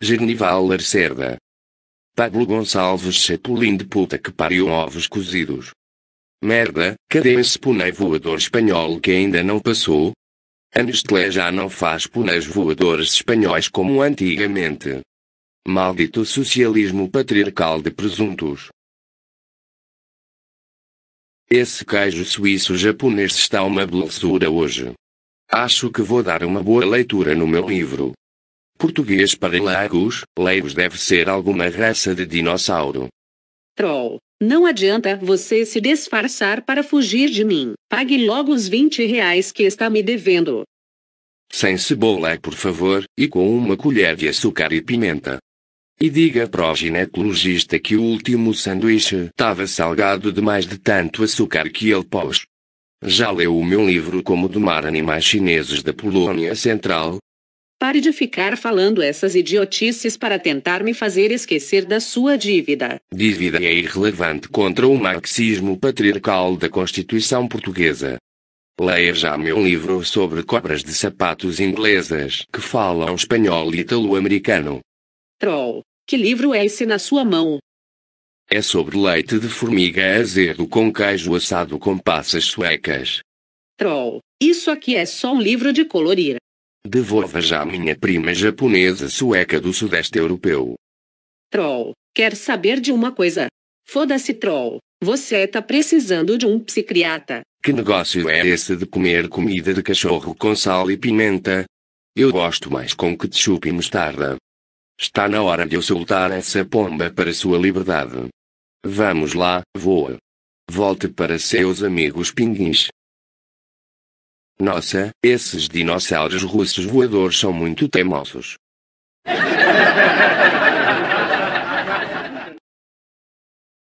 Genival Lacerda. Pablo Gonçalves Chapolin de puta que pariu ovos cozidos. Merda, cadê esse punei voador espanhol que ainda não passou? A Nestlé já não faz puneis voadores espanhóis como antigamente. Maldito socialismo patriarcal de presuntos. Esse queijo suíço-japonês está uma blessura hoje. Acho que vou dar uma boa leitura no meu livro. Português para leigos, leigos deve ser alguma raça de dinossauro. Troll. Não adianta você se disfarçar para fugir de mim. Pague logo os 20 reais que está me devendo. Sem cebola, por favor, e com uma colher de açúcar e pimenta. E diga pro ginecologista que o último sanduíche estava salgado demais de tanto açúcar que ele pôs. Já leu o meu livro Como Domar Animais Chineses da Polônia Central? Pare de ficar falando essas idiotices para tentar me fazer esquecer da sua dívida. Dívida é irrelevante contra o marxismo patriarcal da Constituição Portuguesa. Leia já meu livro sobre cobras de sapatos inglesas que falam espanhol e italo-americano. Troll, que livro é esse na sua mão? É sobre leite de formiga azedo com queijo assado com passas suecas. Troll, isso aqui é só um livro de colorir. Devolva já minha prima japonesa sueca do sudeste europeu. Troll, quer saber de uma coisa? Foda-se, troll. Você tá precisando de um psiquiatra. Que negócio é esse de comer comida de cachorro com sal e pimenta? Eu gosto mais com ketchup e mostarda. Está na hora de eu soltar essa pomba para sua liberdade. Vamos lá, voa. Volte para seus amigos pinguins. Nossa, esses dinossauros russos voadores são muito teimosos.